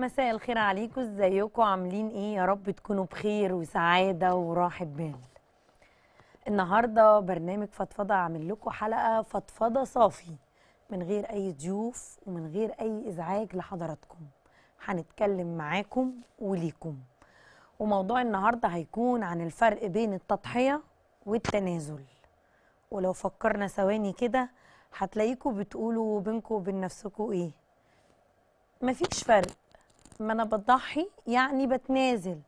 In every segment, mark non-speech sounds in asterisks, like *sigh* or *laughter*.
مساء الخير عليكم ازيكم عاملين ايه يا رب تكونوا بخير وسعاده وراحه بال النهارده برنامج فضفضه عامل لكم حلقه فضفضه صافي من غير اي ضيوف ومن غير اي ازعاج لحضراتكم هنتكلم معاكم وليكم وموضوع النهارده هيكون عن الفرق بين التضحيه والتنازل ولو فكرنا ثواني كده هتلاقيكم بتقولوا بينكم وبين نفسكم ايه مفيش فرق ما انا بضحي يعني بتنازل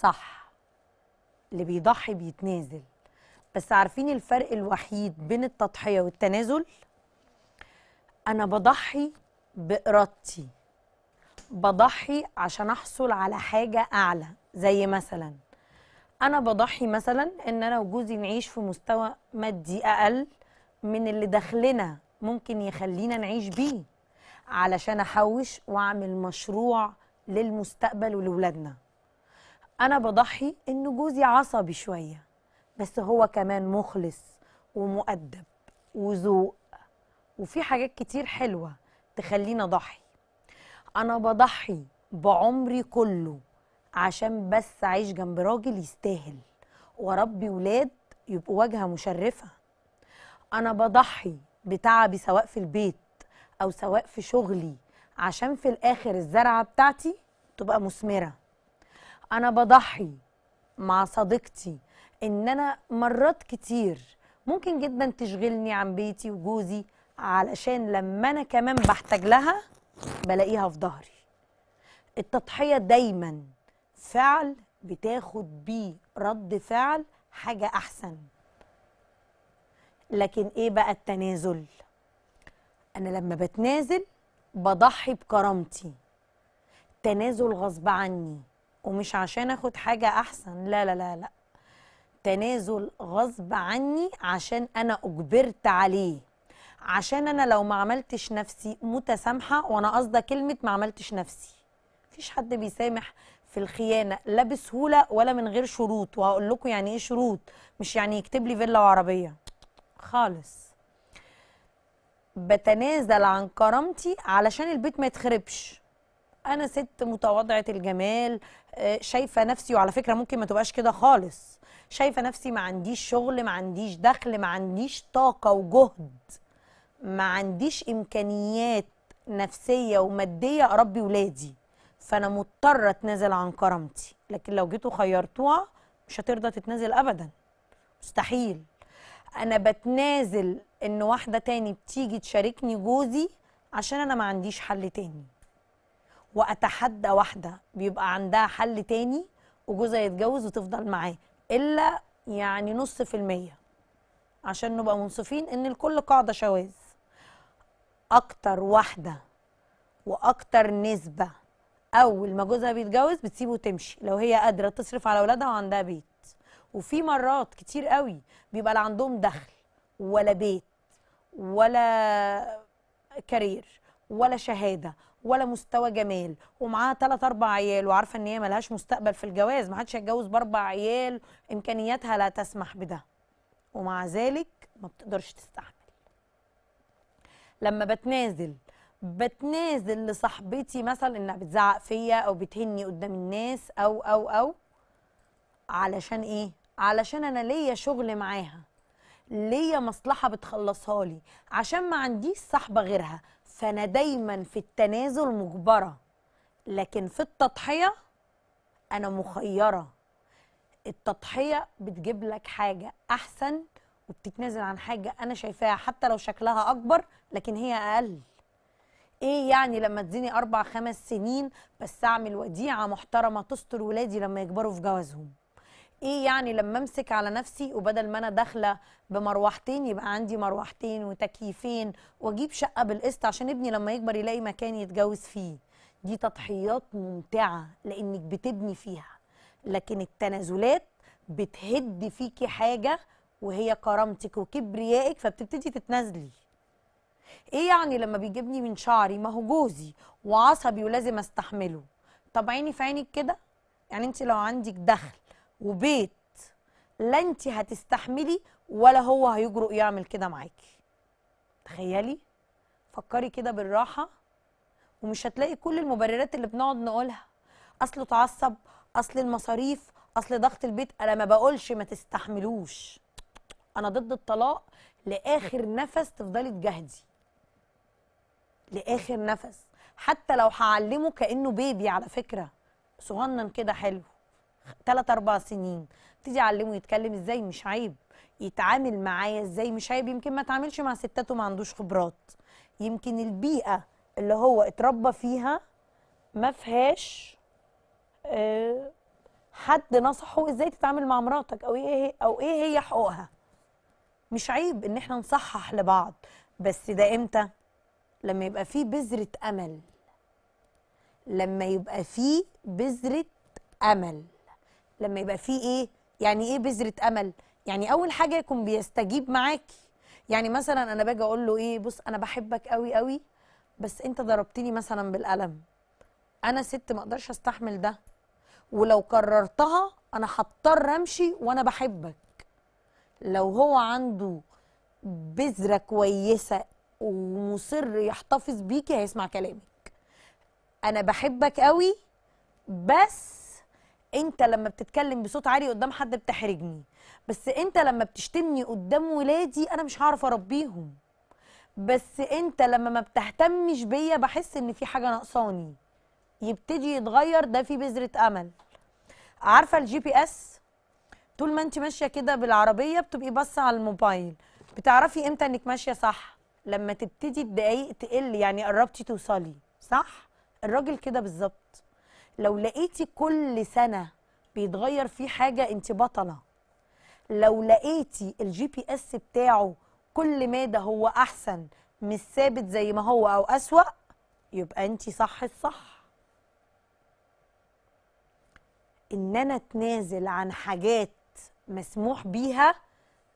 صح اللي بيضحي بيتنازل بس عارفين الفرق الوحيد بين التضحيه والتنازل انا بضحي بارادتي بضحي عشان احصل على حاجه اعلى زي مثلا انا بضحي مثلا ان انا وجوزي نعيش في مستوى مادي اقل من اللي دخلنا ممكن يخلينا نعيش بيه علشان احوش واعمل مشروع للمستقبل ولولادنا انا بضحي ان جوزي عصبي شويه بس هو كمان مخلص ومؤدب وذوق وفي حاجات كتير حلوه تخلينا ضحي انا بضحي بعمري كله عشان بس اعيش جنب راجل يستاهل واربي ولاد يبقوا واجهه مشرفه انا بضحي بتعبي سواء في البيت او سواء في شغلي عشان في الاخر الزرعه بتاعتي تبقى مثمره انا بضحي مع صديقتي ان انا مرات كتير ممكن جدا تشغلني عن بيتي وجوزي علشان لما انا كمان بحتاج لها بلاقيها في ظهري التضحيه دايما فعل بتاخد بيه رد فعل حاجه احسن لكن ايه بقى التنازل انا لما بتنازل بضحي بكرامتي تنازل غصب عني ومش عشان اخد حاجه احسن لا لا لا لا تنازل غصب عني عشان انا اجبرت عليه عشان انا لو ما عملتش نفسي متسامحه وانا قصده كلمه ما عملتش نفسي مفيش حد بيسامح في الخيانه لا بسهوله ولا من غير شروط وهقول لكم يعني ايه شروط مش يعني يكتب لي فيلا وعربيه خالص بتنازل عن كرامتي علشان البيت ما يتخربش انا ست متواضعه الجمال آه، شايفه نفسي وعلى فكره ممكن ما تبقاش كده خالص شايفه نفسي ما عنديش شغل ما عنديش دخل ما عنديش طاقه وجهد ما عنديش امكانيات نفسيه وماديه اربي ولادي فانا مضطره اتنازل عن كرامتي لكن لو جيتوا خيرتوها مش هترضى تتنازل ابدا مستحيل انا بتنازل ان واحده تاني بتيجي تشاركني جوزي عشان انا ما عنديش حل تاني واتحدى واحده بيبقى عندها حل تاني وجوزها يتجوز وتفضل معاه الا يعني نص في الميه عشان نبقى منصفين ان الكل قاعده شواذ اكتر واحده واكتر نسبه اول ما جوزها بيتجوز بتسيبه تمشي لو هي قادره تصرف على اولادها وعندها بيت وفي مرات كتير قوي بيبقى لا عندهم دخل ولا بيت ولا كارير ولا شهاده ولا مستوى جمال ومعاها ثلاث اربع عيال وعارفه ان هي ملهاش مستقبل في الجواز ما حدش هيتجوز باربع عيال امكانياتها لا تسمح بده ومع ذلك ما بتقدرش تستحمل لما بتنازل بتنازل لصاحبتي مثلا انها بتزعق فيا او بتهني قدام الناس او او او علشان ايه علشان انا ليا شغل معاها ليا مصلحه بتخلصها لي عشان ما عنديش صاحبه غيرها فانا دايما في التنازل مجبره لكن في التضحيه انا مخيره التضحيه بتجيب لك حاجه احسن وبتتنازل عن حاجه انا شايفاها حتى لو شكلها اكبر لكن هي اقل ايه يعني لما تديني اربع خمس سنين بس اعمل وديعه محترمه تستر ولادي لما يكبروا في جوازهم ايه يعني لما امسك على نفسي وبدل ما انا داخله بمروحتين يبقى عندي مروحتين وتكييفين واجيب شقه بالقسط عشان ابني لما يكبر يلاقي مكان يتجوز فيه دي تضحيات ممتعه لانك بتبني فيها لكن التنازلات بتهد فيكي حاجه وهي كرامتك وكبريائك فبتبتدي تتنازلي ايه يعني لما بيجيبني من شعري ما هو جوزي وعصبي ولازم استحمله طب عيني في عينك كده يعني انت لو عندك دخل وبيت لا انت هتستحملي ولا هو هيجرؤ يعمل كده معاكي تخيلي فكري كده بالراحه ومش هتلاقي كل المبررات اللي بنقعد نقولها اصله اتعصب اصل المصاريف اصل ضغط البيت انا ما بقولش ما تستحملوش انا ضد الطلاق لاخر نفس تفضلي تجهدي لاخر نفس حتى لو هعلمه كانه بيبي على فكره صغنن كده حلو 3 4 سنين ابتدي اعلمه يتكلم ازاي مش عيب يتعامل معايا ازاي مش عيب يمكن ما اتعاملش مع ستات وما عندوش خبرات يمكن البيئه اللي هو اتربى فيها ما فيهاش أه حد نصحه ازاي تتعامل مع مراتك او ايه او ايه هي حقوقها مش عيب ان احنا نصحح لبعض بس ده امتى لما يبقى فيه بذره امل لما يبقى فيه بذره امل لما يبقى فيه ايه يعني ايه بذره امل يعني اول حاجه يكون بيستجيب معاكي يعني مثلا انا باجي اقول له ايه بص انا بحبك قوي قوي بس انت ضربتني مثلا بالقلم انا ست ما اقدرش استحمل ده ولو كررتها انا هضطر امشي وانا بحبك لو هو عنده بذره كويسه ومصر يحتفظ بيكي هيسمع كلامك انا بحبك قوي بس انت لما بتتكلم بصوت عالي قدام حد بتحرجني بس انت لما بتشتمني قدام ولادي انا مش هعرف اربيهم بس انت لما ما بتهتمش بيا بحس ان في حاجه ناقصاني يبتدي يتغير ده في بذره امل عارفه الجي بي اس طول ما انت ماشيه كده بالعربيه بتبقي باصه على الموبايل بتعرفي امتى انك ماشيه صح لما تبتدي الدقايق تقل يعني قربتي توصلي صح الراجل كده بالظبط لو لقيتي كل سنه بيتغير فيه حاجه انت بطله لو لقيتي الجي بي اس بتاعه كل مادة هو احسن مش ثابت زي ما هو او اسوا يبقى انت صح الصح ان انا اتنازل عن حاجات مسموح بيها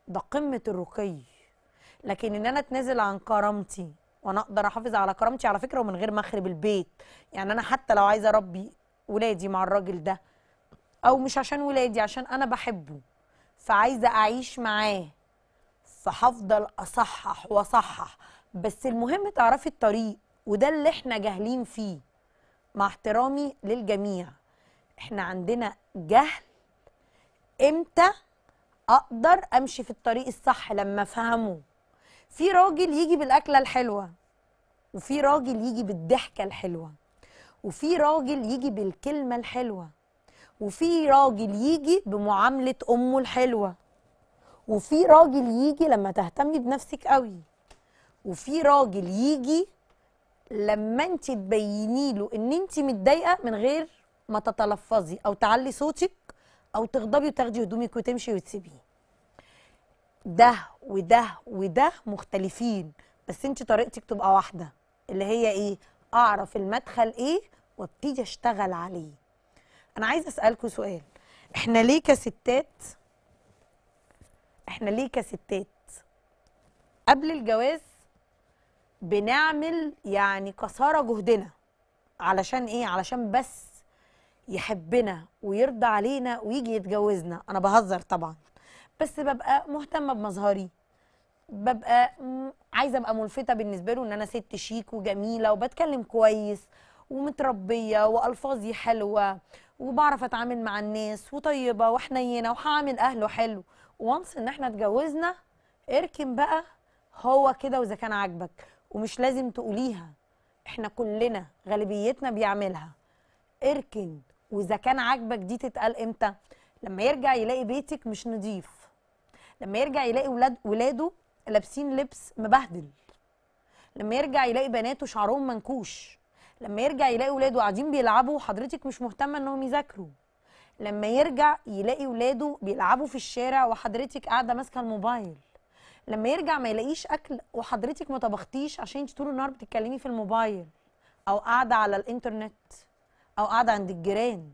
ده قمه الرقي لكن ان انا اتنازل عن كرامتي وانا اقدر احافظ على كرامتي على فكره ومن غير ما اخرب البيت يعني انا حتى لو عايزه اربي ولادي مع الراجل ده او مش عشان ولادي عشان انا بحبه فعايزه اعيش معاه فهفضل اصحح واصحح بس المهم تعرفي الطريق وده اللي احنا جاهلين فيه مع احترامي للجميع احنا عندنا جهل امتى اقدر امشي في الطريق الصح لما افهمه في راجل يجي بالاكله الحلوه وفي راجل يجي بالضحكه الحلوه وفي راجل يجي بالكلمة الحلوة وفي راجل يجي بمعاملة أمه الحلوة وفي راجل يجي لما تهتمي بنفسك قوي وفي راجل يجي لما انت تبيني له ان انت متضايقه من غير ما تتلفظي او تعلي صوتك او تغضبي وتاخدي هدومك وتمشي وتسيبيه ده وده وده مختلفين بس انت طريقتك تبقى واحده اللي هي ايه اعرف المدخل ايه وابتدي اشتغل عليه انا عايز اسالكوا سؤال احنا ليه كستات احنا ليه كستات قبل الجواز بنعمل يعني كسارة جهدنا علشان ايه علشان بس يحبنا ويرضى علينا ويجي يتجوزنا انا بهزر طبعا بس ببقى مهتمه بمظهري ببقى عايزه ابقى ملفته بالنسبه له ان انا ست شيك وجميله وبتكلم كويس ومتربيه والفاظي حلوه وبعرف اتعامل مع الناس وطيبه وحنينه وهعامل اهله حلو وانس ان احنا اتجوزنا اركن بقى هو كده واذا كان عاجبك ومش لازم تقوليها احنا كلنا غالبيتنا بيعملها اركن واذا كان عاجبك دي تتقال امتى لما يرجع يلاقي بيتك مش نضيف لما يرجع يلاقي ولاد ولاده لابسين لبس مبهدل لما يرجع يلاقي بناته شعرهم منكوش لما يرجع يلاقي ولاده قاعدين بيلعبوا وحضرتك مش مهتمه انهم يذاكروا لما يرجع يلاقي ولاده بيلعبوا في الشارع وحضرتك قاعده ماسكه الموبايل لما يرجع ما يلاقيش اكل وحضرتك ما طبختيش عشان انت طول النهار بتتكلمي في الموبايل او قاعده على الانترنت او قاعده عند الجيران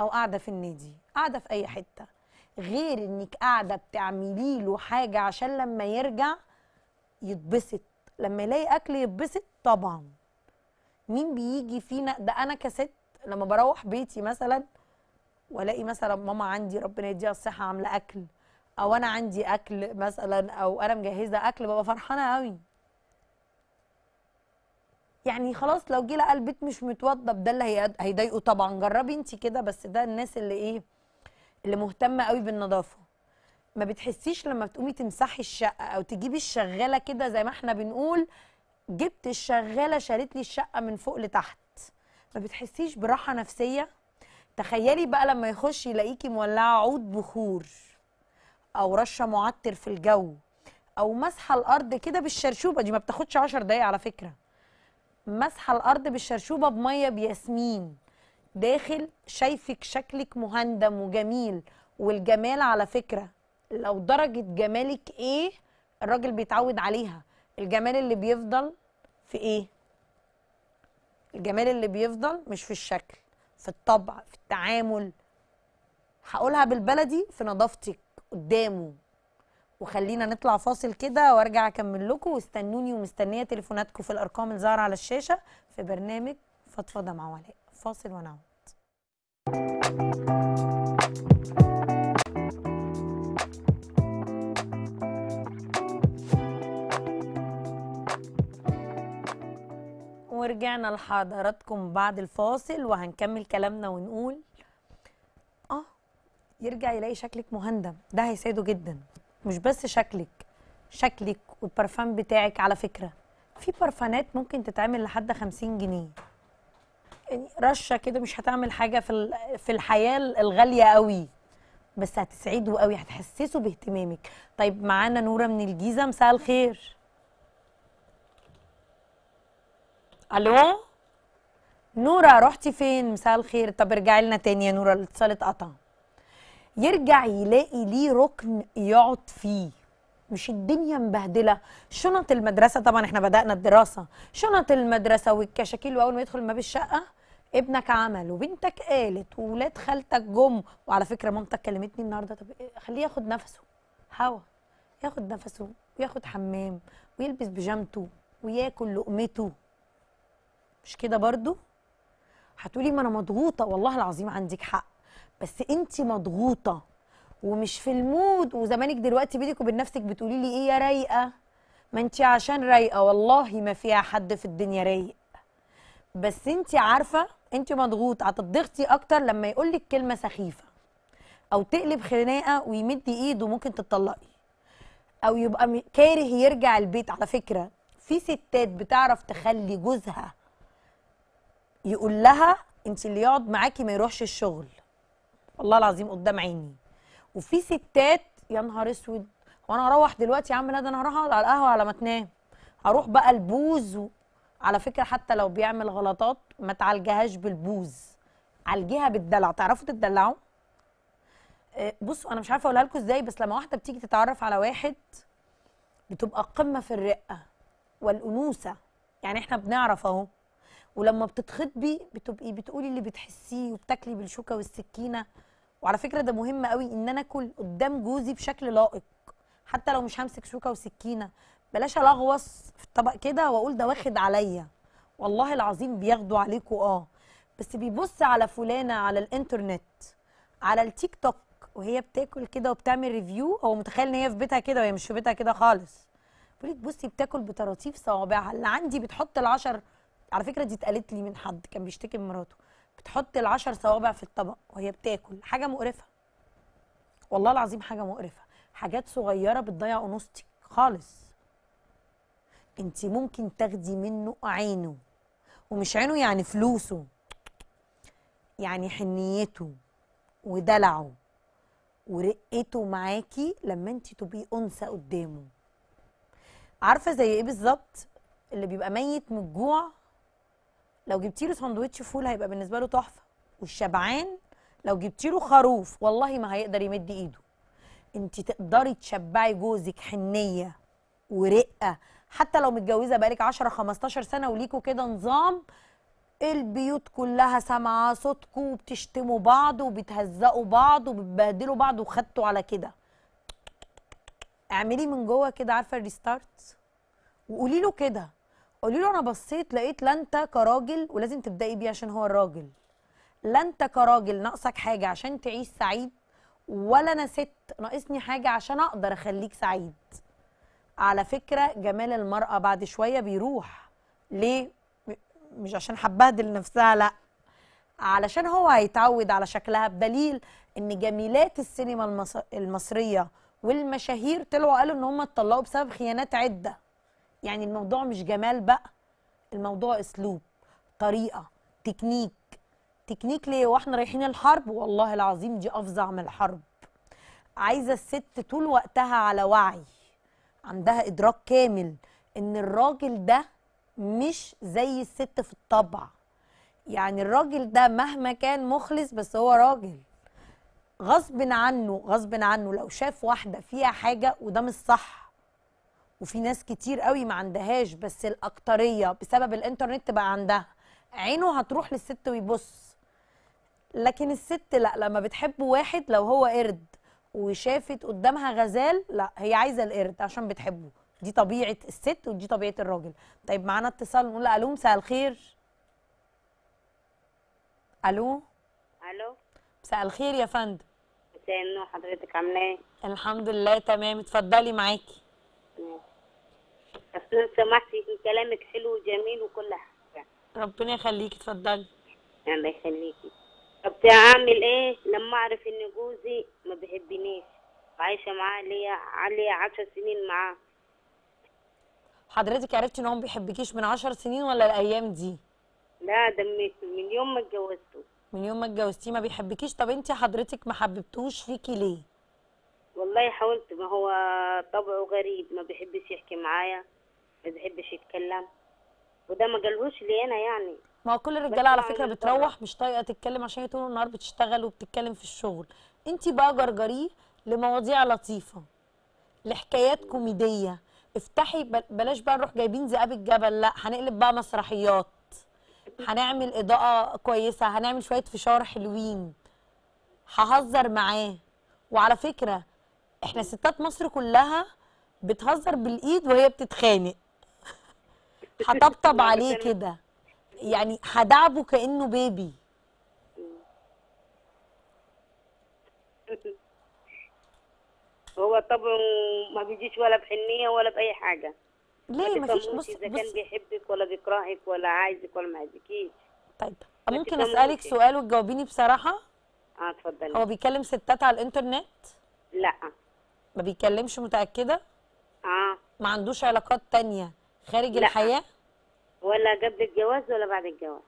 او قاعده في النادي قاعده في اي حته غير انك قاعده بتعملي له حاجه عشان لما يرجع يتبسط لما يلاقي اكل يتبسط طبعا مين بيجي فينا ده انا كست لما بروح بيتي مثلا والاقي مثلا ماما عندي ربنا يديها الصحه عامله اكل او انا عندي اكل مثلا او انا مجهزه اكل ببقى فرحانه قوي يعني خلاص لو جه لقى البيت مش متوضب ده اللي هيضايقه طبعا جربي انت كده بس ده الناس اللي ايه اللي مهتمه قوي بالنظافه ما بتحسيش لما بتقومي تمسحي الشقه او تجيبي الشغاله كده زي ما احنا بنقول جبت الشغاله شالت لي الشقه من فوق لتحت ما بتحسيش براحه نفسيه تخيلي بقى لما يخش يلاقيكي مولعه عود بخور او رشه معطر في الجو او مسحه الارض كده بالشرشوبه دي ما بتاخدش 10 دقايق على فكره مسحه الارض بالشرشوبه بميه بياسمين داخل شايفك شكلك مهندم وجميل والجمال على فكره لو درجه جمالك ايه الراجل بيتعود عليها الجمال اللي بيفضل في ايه الجمال اللي بيفضل مش في الشكل في الطبع في التعامل هقولها بالبلدي في نظافتك قدامه وخلينا نطلع فاصل كده وارجع اكمل لكم واستنوني ومستنيه تليفوناتكم في الارقام اللي على الشاشه في برنامج فضفضه مع ولاء فاصل ونعود ورجعنا لحضراتكم بعد الفاصل وهنكمل كلامنا ونقول اه يرجع يلاقي شكلك مهندم ده هيساعده جدا مش بس شكلك شكلك والبرفان بتاعك على فكره في برفانات ممكن تتعمل لحد 50 جنيه يعني رشه كده مش هتعمل حاجه في في الحياه الغاليه قوي بس هتسعده قوي هتحسسه باهتمامك طيب معانا نوره من الجيزه مساء الخير الو نوره رحتي فين مساء الخير طب ارجعي لنا تاني يا نوره الاتصال اتقطع يرجع يلاقي ليه ركن يقعد فيه مش الدنيا مبهدله شنط المدرسه طبعا احنا بدانا الدراسه شنط المدرسه والكشاكيل واول ما يدخل ما بالشقه ابنك عمل وبنتك قالت وولاد خالتك جم وعلى فكره مامتك كلمتني النهارده طب خليه ياخد نفسه هوا ياخد نفسه وياخد حمام ويلبس بيجامته وياكل لقمته مش كده برضو هتقولي ما انا مضغوطه والله العظيم عندك حق بس انت مضغوطه ومش في المود وزمانك دلوقتي بينك وبين نفسك بتقولي لي ايه يا رايقه ما انت عشان رايقه والله ما فيها حد في الدنيا رايق بس انت عارفه انت مضغوط هتضغطي اكتر لما يقول لك كلمه سخيفه او تقلب خناقه ويمد ايده ممكن تتطلقي او يبقى كاره يرجع البيت على فكره في ستات بتعرف تخلي جوزها يقول لها انت اللي يقعد معاكي ما يروحش الشغل والله العظيم قدام عيني وفي ستات يا نهار اسود وانا اروح دلوقتي يا عم انا هروح اقعد على القهوه على ما تنام هروح بقى البوز و... على فكره حتى لو بيعمل غلطات ما تعالجهاش بالبوز عالجيها بالدلع تعرفوا تدلعوا آه، بصوا انا مش عارفه اقولها لكم ازاي بس لما واحده بتيجي تتعرف على واحد بتبقى قمه في الرقه والانوثه يعني احنا بنعرف اهو ولما بتتخطبي بتبقي بتقولي اللي بتحسيه وبتاكلي بالشوكه والسكينه وعلى فكره ده مهم قوي ان انا اكل قدام جوزي بشكل لائق حتى لو مش همسك شوكه وسكينه بلاش الغوص في الطبق كده واقول ده واخد عليا والله العظيم بياخدوا عليكوا اه بس بيبص على فلانه على الانترنت على التيك توك وهي بتاكل كده وبتعمل ريفيو هو متخيل ان هي في بيتها كده وهي مش في بيتها كده خالص بيقول لك بصي بتاكل بطراطيف صوابعها اللي عندي بتحط العشر على فكره دي اتقالت لي من حد كان بيشتكي من مراته بتحط العشر صوابع في الطبق وهي بتاكل حاجه مقرفه والله العظيم حاجه مقرفه حاجات صغيره بتضيع انوثتك خالص انت ممكن تاخدي منه عينه ومش عينه يعني فلوسه يعني حنيته ودلعه ورقته معاكي لما انت تبقي انثى قدامه عارفه زي ايه بالظبط اللي بيبقى ميت من الجوع لو جبتي له ساندوتش فول هيبقى بالنسبه له تحفه والشبعان لو جبتي له خروف والله ما هيقدر يمد ايده انت تقدري تشبعي جوزك حنيه ورقه حتى لو متجوزه بقالك 10 15 سنه وليكوا كده نظام البيوت كلها سامعه صوتكوا وبتشتموا بعض وبتهزقوا بعض وبتبهدلوا بعض وخدتوا على كده اعملي من جوه كده عارفه الريستارت وقولي له كده قولي له انا بصيت لقيت لا انت كراجل ولازم تبداي بيه عشان هو الراجل لا انت كراجل ناقصك حاجه عشان تعيش سعيد ولا انا ست ناقصني حاجه عشان اقدر اخليك سعيد على فكره جمال المراه بعد شويه بيروح ليه مش عشان هتبهدل نفسها لا علشان هو هيتعود على شكلها بدليل ان جميلات السينما المصريه والمشاهير طلعوا قالوا ان هم اتطلقوا بسبب خيانات عده يعني الموضوع مش جمال بقى الموضوع اسلوب طريقه تكنيك تكنيك ليه واحنا رايحين الحرب والله العظيم دي افظع من الحرب عايزه الست طول وقتها على وعي عندها ادراك كامل ان الراجل ده مش زي الست في الطبع يعني الراجل ده مهما كان مخلص بس هو راجل غصب عنه غصب عنه لو شاف واحده فيها حاجه وده مش صح وفي ناس كتير قوي ما عندهاش بس الاكتريه بسبب الانترنت بقى عندها عينه هتروح للست ويبص لكن الست لا لما بتحب واحد لو هو قرد وشافت قدامها غزال لا هي عايزه القرد عشان بتحبه دي طبيعه الست ودي طبيعه الراجل طيب معانا اتصال نقول الو مساء الخير الو الو مساء الخير يا فندم مساء النور حضرتك عامله ايه الحمد لله تمام اتفضلي معاكي بس لو سمحتي كلامك حلو وجميل وكل حاجه ربنا يخليكي اتفضلي الله يخليكي طب عامل ايه لما اعرف ان جوزي ما بيحبنيش عايشه معاه ليا عليا عشر سنين معاه حضرتك عرفتي ان هو ما بيحبكيش من عشر سنين ولا الايام دي لا ده من يوم ما اتجوزته من يوم ما اتجوزتيه ما بيحبكيش طب انت حضرتك ما حببتوش فيكي ليه والله حاولت ما هو طبعه غريب ما بيحبش يحكي معايا ما بيحبش يتكلم وده ما قالهوش لي انا يعني ما هو كل الرجاله على يعني فكره بتروح مش طايقه تتكلم عشان طول النهار بتشتغل وبتتكلم في الشغل انت بقى جرجريه لمواضيع لطيفه لحكايات كوميديه افتحي بلاش بقى نروح جايبين ذئاب الجبل لا هنقلب بقى مسرحيات هنعمل اضاءه كويسه هنعمل شويه فشار حلوين ههزر معاه وعلى فكره احنا ستات مصر كلها بتهزر بالايد وهي بتتخانق *laughs* هطبطب عليه كده يعني هدعبه كانه بيبي هو طبعه ما بيجيش ولا بحنيه ولا باي حاجه ليه ما فيش بص اذا كان بيحبك ولا بيكرهك ولا عايزك ولا ما عايزكيش طيب ممكن اسالك يعني. سؤال وتجاوبيني بصراحه اه اتفضلي هو بيكلم ستات على الانترنت لا ما بيتكلمش متاكده اه ما عندوش علاقات تانية خارج لا. الحياه ولا قبل الجواز ولا بعد الجواز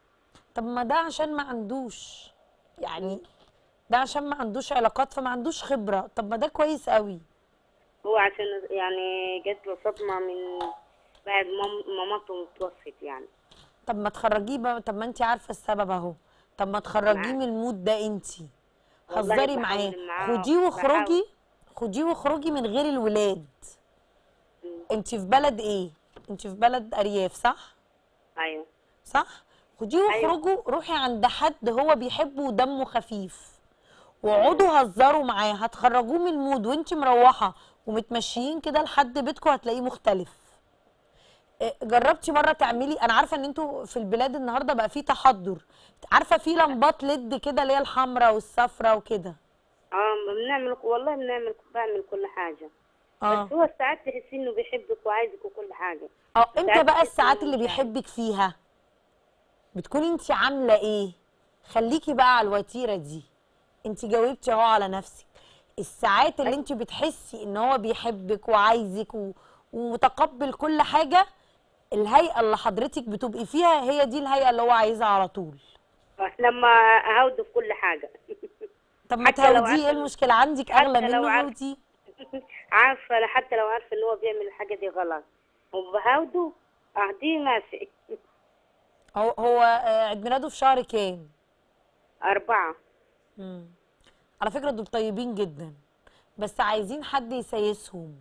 طب ما ده عشان ما عندوش يعني ده عشان ما عندوش علاقات فما عندوش خبره طب ما ده كويس قوي هو عشان يعني جات له صدمه من بعد مامته متوفت يعني طب ما تخرجيه بقى طب ما انت عارفه السبب اهو طب ما تخرجيه من المود ده انت هزري معاه خديه واخرجي خديه واخرجي من غير الولاد انت في بلد ايه انت في بلد ارياف صح ايوه صح خديه أيوه. واخرجوا أيوة. روحي عند حد هو بيحبه ودمه خفيف واقعدوا هزروا معاه هتخرجوه من المود وانت مروحه ومتمشيين كده لحد بيتكم هتلاقيه مختلف آه، جربتي مره تعملي انا عارفه ان انتوا في البلاد النهارده بقى في تحضر عارفه في لمبات ليد كده اللي هي الحمراء والصفراء وكده اه بنعمل والله بنعمل بعمل كل حاجه بس آه. هو ساعات تحسي انه بيحبك وعايزك وكل حاجه اه امتى بقى الساعات اللي بيحبك فيها بتكوني انت عامله ايه خليكي بقى على الوتيره دي انت جاوبتي اهو على نفسك الساعات اللي انت بتحسي ان هو بيحبك وعايزك و... ومتقبل كل حاجه الهيئه اللي حضرتك بتبقي فيها هي دي الهيئه اللي هو عايزها على طول آه، لما اهوده في كل حاجه طب ما تهوديه ايه المشكله عندك اغلى منه هودي *laughs* عارفة حتى لو عارفة إن هو بيعمل الحاجة دي غلط وبهاوده قاعدين ماشي هو هو آه، عيد ميلاده في شهر كام؟ أربعة امم على فكرة دول طيبين جدا بس عايزين حد يسيسهم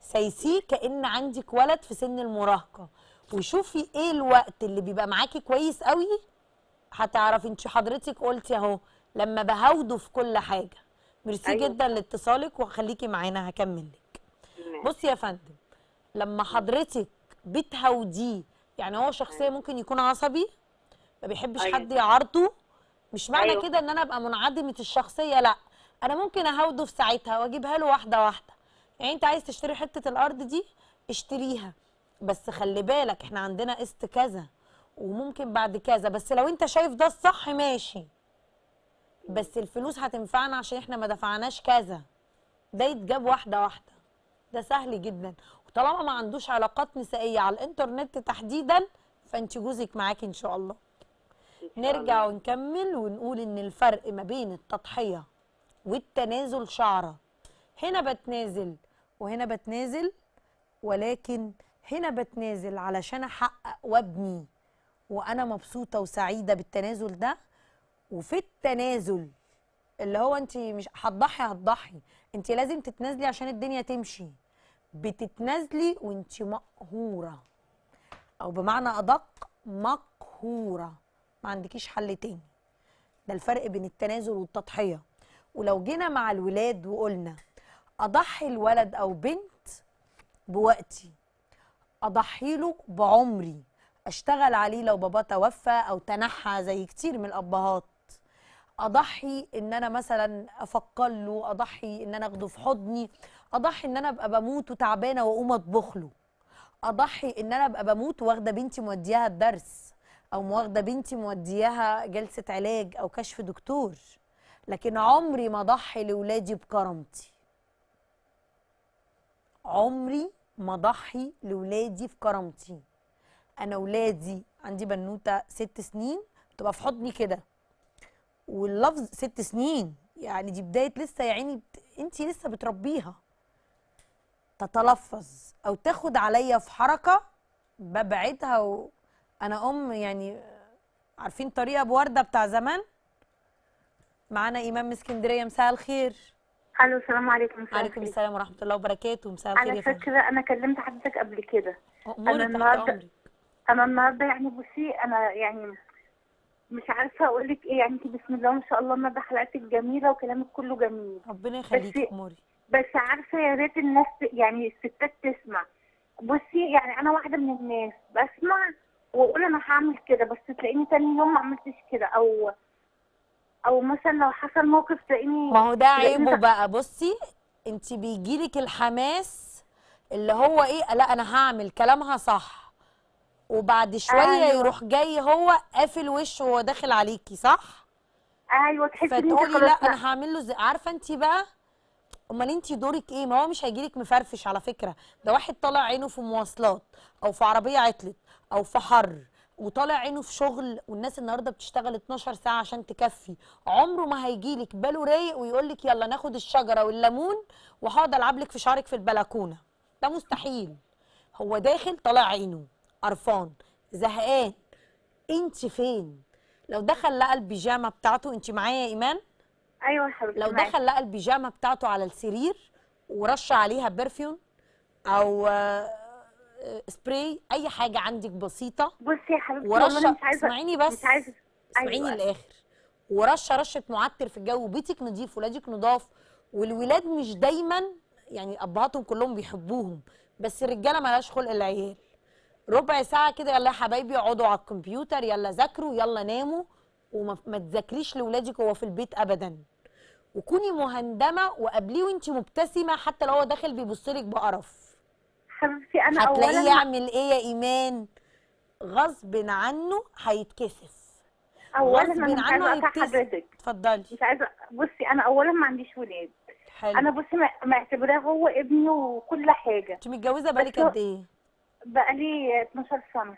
سيسيه كأن عندك ولد في سن المراهقة وشوفي ايه الوقت اللي بيبقى معاكي كويس قوي هتعرفي انت حضرتك قلتي اهو لما بهاوده في كل حاجه ميرسي أيوة. جدا لاتصالك وخليكي معانا هكمل لك بصي يا فندم لما حضرتك بتهودي يعني هو شخصيه أيوة. ممكن يكون عصبي ما بيحبش أيوة. حد يعارضه مش معنى أيوة. كده ان انا ابقى منعدمه الشخصيه لا انا ممكن اهوده في ساعتها واجيبها له واحده واحده يعني انت عايز تشتري حته الارض دي اشتريها بس خلي بالك احنا عندنا قسط كذا وممكن بعد كذا بس لو انت شايف ده الصح ماشي بس الفلوس هتنفعنا عشان احنا ما دفعناش كذا ده يتجاب واحده واحده ده سهل جدا وطالما ما عندوش علاقات نسائيه على الانترنت تحديدا فانت جوزك معاكي ان شاء الله نرجع ونكمل ونقول ان الفرق ما بين التضحيه والتنازل شعره هنا بتنازل وهنا بتنازل ولكن هنا بتنازل علشان احقق وابني وانا مبسوطه وسعيده بالتنازل ده وفي التنازل اللي هو انت مش هتضحي هتضحي انت لازم تتنازلي عشان الدنيا تمشي بتتنازلي وانت مقهوره او بمعنى ادق مقهوره ما عندكيش حل تاني ده الفرق بين التنازل والتضحيه ولو جينا مع الولاد وقلنا اضحي الولد او بنت بوقتي اضحي له بعمري اشتغل عليه لو باباه توفى او تنحى زي كتير من الابهات اضحي ان انا مثلا افقل له اضحي ان انا اخده في حضني اضحي ان انا ابقى بموت وتعبانه واقوم اطبخ له اضحي ان انا ابقى بموت واخده بنتي مودياها الدرس او واخده بنتي مودياها جلسه علاج او كشف دكتور لكن عمري ما اضحي لاولادي بكرامتي عمري ما اضحي لاولادي بكرامتي انا ولادي عندي بنوته ست سنين تبقى في حضني كده واللفظ ست سنين يعني دي بدايه لسه يا عيني بت... انت لسه بتربيها تتلفظ او تاخد عليا في حركه ببعدها وانا انا ام يعني عارفين طريقه بورده بتاع زمان معانا ايمان من اسكندريه مساء الخير الو السلام عليكم مساء عليكم السلام ورحمه الله وبركاته مساء الخير على فكره انا كلمت حضرتك قبل كده انا النهارده انا النهارده يعني بصي انا يعني مش عارفه اقول لك ايه يعني انت بسم الله ما شاء الله ماده حلقتك جميله وكلامك كله جميل ربنا يخليك موري بس عارفه يا ريت الناس يعني الستات تسمع بصي يعني انا واحده من الناس بسمع واقول انا هعمل كده بس تلاقيني تاني يوم ما عملتش كده او او مثلا لو حصل موقف تلاقيني ما هو ده عيبه بقى بصي انت بيجيلك الحماس اللي هو ايه لا انا هعمل كلامها صح وبعد شويه أيوة. يروح جاي هو قافل وشه وهو داخل عليكي صح ايوه تحسي فتقولي لا انا هعمل له زي عارفه انت بقى امال انت دورك ايه ما هو مش لك مفرفش على فكره ده واحد طالع عينه في مواصلات او في عربيه عطلت او في حر وطالع عينه في شغل والناس النهارده بتشتغل 12 ساعه عشان تكفي عمره ما هيجي لك باله رايق ويقول لك يلا ناخد الشجره والليمون وهقعد العب لك في شعرك في البلكونه ده مستحيل هو داخل طالع عينه قرفان زهقان انت فين لو دخل لقى البيجامه بتاعته انت معايا يا ايمان ايوه حبيبتي لو دخل لقى البيجامه بتاعته على السرير ورش عليها برفيوم او سبراي آه، اي حاجه عندك بسيطه بصي يا حبيبتي ورشه اسمعيني بس أيوة. اسمعيني أيوة. للاخر ورشه رشه معطر في الجو بيتك نضيف ولادك نضاف والولاد مش دايما يعني ابهاتهم كلهم بيحبوهم بس الرجاله مالهاش خلق العيال ربع ساعه كده يلا يا حبايبي اقعدوا على الكمبيوتر يلا ذاكروا يلا ناموا وما تذاكريش لاولادك وهو في البيت ابدا وكوني مهندمه وقابليه وانت مبتسمه حتى لو هو داخل بيبص لك بقرف حبيبتي انا اولا هتلاقيه يعمل ايه يا ايمان غصب عنه هيتكسف اولا انا مش عايزه اقطع حضرتك اتفضلي مش عايزه بصي انا اولا ما عنديش ولاد حلو. انا بصي معتبراه هو ابني وكل حاجه انت متجوزه بقالك قد ايه بقالي 12 سنة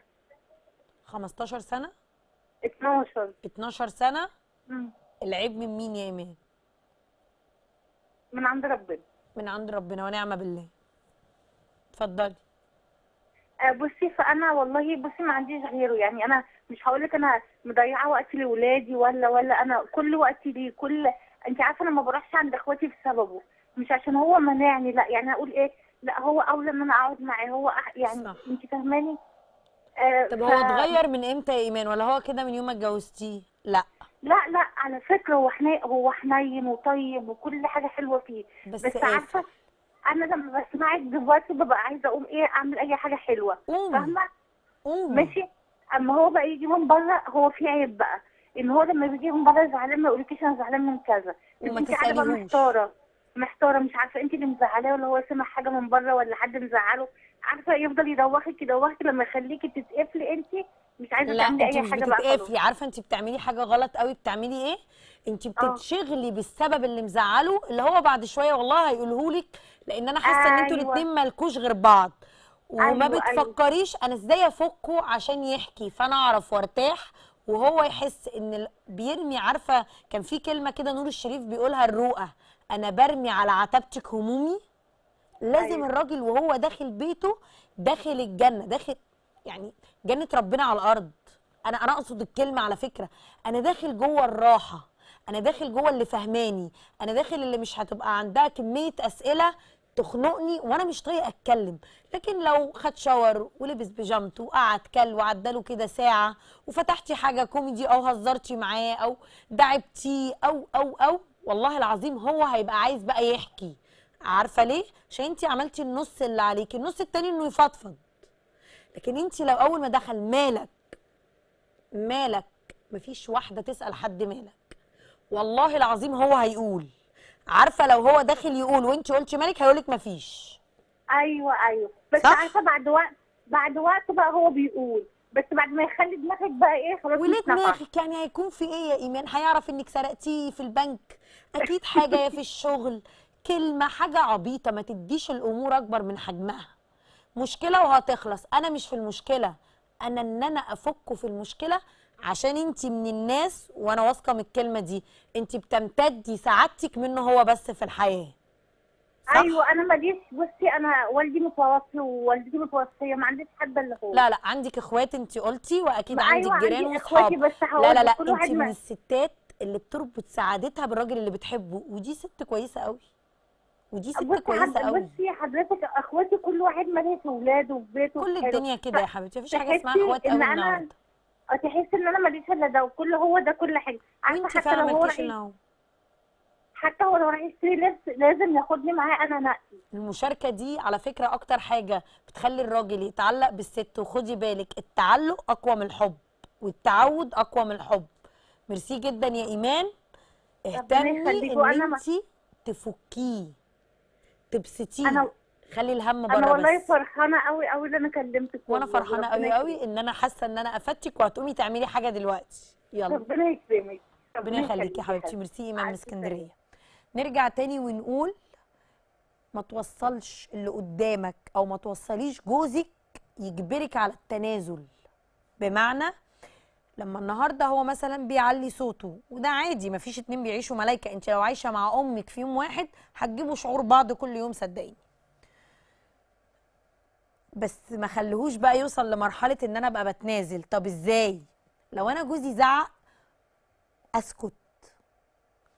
15 سنة 12 12 سنة امم العيب من مين يا إيمان؟ من عند ربنا من عند ربنا ونعمة بالله اتفضلي آه، بصي فانا والله بصي ما عنديش غيره يعني انا مش هقول لك انا مضيعه وقتي لاولادي ولا ولا انا كل وقتي ليه كل انت عارفه انا ما بروحش عند اخواتي بسببه مش عشان هو منعني لا يعني اقول ايه لا هو اولى ان انا اقعد معاه هو يعني صح. انت فاهماني آه طب ف... هو اتغير من امتى يا ايمان ولا هو كده من يوم ما اتجوزتيه لا لا لا على فكره هو حنين هو حنين وطيب وكل حاجه حلوه فيه بس, بس إيه؟ عارفه انا لما بسمعك دلوقتي ببقى عايزه اقوم ايه اعمل اي حاجه حلوه فاهمه ماشي اما هو بقى يجي من بره هو في عيب بقى ان هو لما بيجي من بره زعلان ما يقولكيش انا زعلان من كذا انت تساليهوش انا محتاره محتاره مش عارفه انت اللي مزعلاه ولا هو سمع حاجه من بره ولا حد مزعله عارفه يفضل يدوخك يدوخك لما يخليكي تتقفلي انت مش عايزه تعملي اي حاجه بقى بتتقفلي عارفه انت بتعملي حاجه غلط قوي بتعملي ايه انت آه. بتتشغلي بالسبب اللي مزعله اللي هو بعد شويه والله هيقوله لك لان انا حاسه ان انتوا أيوة. الاثنين مالكوش غير بعض وما أيوة،, أيوة بتفكريش انا ازاي افكه عشان يحكي فانا اعرف وارتاح وهو يحس ان بيرمي عارفه كان في كلمه كده نور الشريف بيقولها الرؤى انا برمي على عتبتك همومي لازم أيوة. الراجل وهو داخل بيته داخل الجنه داخل يعني جنه ربنا على الارض انا انا اقصد الكلمه على فكره انا داخل جوه الراحه انا داخل جوه اللي فهماني انا داخل اللي مش هتبقى عندها كميه اسئله تخنقني وانا مش طايقه اتكلم لكن لو خد شاور ولبس بيجامته وقعد كل وعدله كده ساعه وفتحتي حاجه كوميدي او هزرتي معاه او دعبتيه او او او والله العظيم هو هيبقى عايز بقى يحكي عارفه ليه عشان انت عملتي النص اللي عليكي النص التاني انه يفضفض لكن انت لو اول ما دخل مالك مالك مفيش واحده تسال حد مالك والله العظيم هو هيقول عارفه لو هو داخل يقول وانت قلتي مالك هيقولك مفيش ايوه ايوه بس عارفه بعد وقت بعد وقت بقى هو بيقول بس بعد ما يخلي دماغك بقى ايه خلاص وليه دماغك يعني هيكون في ايه يا ايمان هيعرف انك سرقتيه في البنك اكيد حاجه في الشغل كلمه حاجه عبيطه ما تديش الامور اكبر من حجمها مشكله وهتخلص انا مش في المشكله انا ان انا افكه في المشكله عشان انت من الناس وانا واثقه من الكلمه دي انت بتمتدي سعادتك منه هو بس في الحياه صح؟ ايوه انا ما بصي انا والدي متوفي ووالدتي متوفيه ما عنديش حد الا هو لا لا عندك اخوات انت قلتي واكيد عندك أيوة جيران عندي اخواتي بس لا لا لا انت من الستات اللي بتربط سعادتها بالراجل اللي بتحبه ودي ست كويسه قوي ودي ست كويسه قوي بصي حضرتك اخواتي كل واحد ملهي في اولاده وفي بيته كل الدنيا كده يا حبيبتي مفيش حاجه اسمها اخوات قوي النهارده آه، تحس ان انا ماليش الا ده وكل هو ده كل حاجه عارفه حتى لو هو رايح حتى هو لو رايح يشتري لبس لازم ياخدني معاه انا نقي المشاركه دي على فكره اكتر حاجه بتخلي الراجل يتعلق بالست وخدي بالك التعلق اقوى من الحب والتعود اقوى من الحب ميرسي جدا يا ايمان اهتمي ان انت تفكيه تبسطيه خلي الهم بره بس انا والله فرحانه قوي قوي ان انا كلمتك وانا فرحانه قوي قوي ان انا حاسه ان انا افدتك وهتقومي تعملي حاجه دلوقتي يلا ربنا يكرمك ربنا يخليكي يا حبيبتي ميرسي ايمان من اسكندريه نرجع تاني ونقول ما توصلش اللي قدامك او ما توصليش جوزك يجبرك على التنازل بمعنى لما النهارده هو مثلا بيعلي صوته وده عادي مفيش اتنين بيعيشوا ملايكه انت لو عايشه مع امك في يوم واحد هتجيبوا شعور بعض كل يوم صدقيني بس ما خليهوش بقى يوصل لمرحله ان انا ابقى بتنازل طب ازاي لو انا جوزي زعق اسكت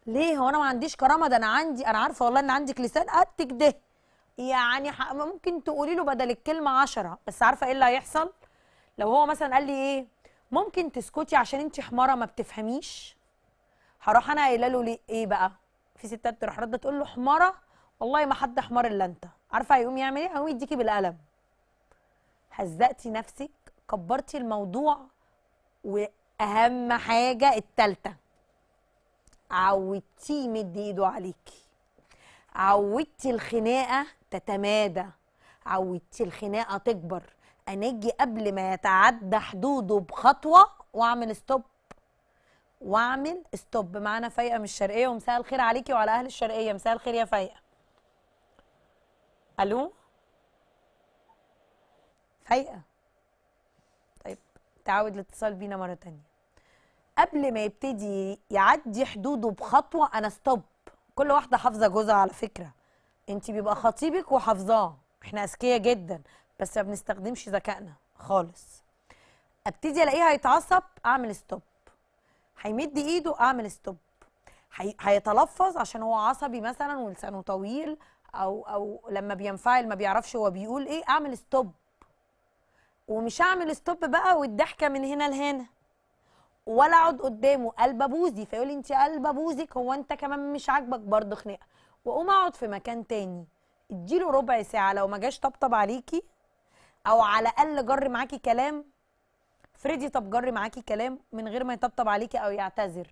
ليه هو انا ما عنديش كرامه ده انا عندي انا عارفه والله ان عندك لسان قدك ده يعني ممكن تقولي له بدل الكلمه عشرة بس عارفه ايه اللي هيحصل لو هو مثلا قال لي ايه ممكن تسكتي عشان انت حماره ما بتفهميش هروح انا قايله له ليه ايه بقى في ستات تروح رده تقول له حماره والله ما حد حمار الا انت عارفه هيقوم يعمل ايه هيقوم يديكي بالقلم هزقتي نفسك كبرتي الموضوع واهم حاجه الثالثه عودتيه يمد ايده عليكي عودتي الخناقه تتمادى عودتي الخناقه تكبر انجي قبل ما يتعدى حدوده بخطوه واعمل ستوب واعمل ستوب معانا فايقه من الشرقيه ومساء الخير عليكي وعلى اهل الشرقيه مساء الخير يا فايقه الو فايقه طيب تعاود الاتصال بينا مره تانية قبل ما يبتدي يعدي حدوده بخطوه انا ستوب كل واحده حافظه جوزها على فكره انت بيبقى خطيبك وحافظاه احنا اذكياء جدا بس ما بنستخدمش ذكائنا خالص ابتدي الاقيه هيتعصب اعمل ستوب هيمد ايده اعمل ستوب هيتلفظ عشان هو عصبي مثلا ولسانه طويل او او لما بينفعل ما بيعرفش هو بيقول ايه اعمل ستوب ومش هعمل ستوب بقى والضحكه من هنا لهنا ولا اقعد قدامه قلب ابوزي فيقول لي انت قلب ابوزك هو انت كمان مش عاجبك برضه خناقه واقوم اقعد في مكان تاني اديله ربع ساعه لو ما جاش طبطب عليكي او على الاقل جر معاكي كلام فريدي طب جر معاكي كلام من غير ما يطبطب عليكي او يعتذر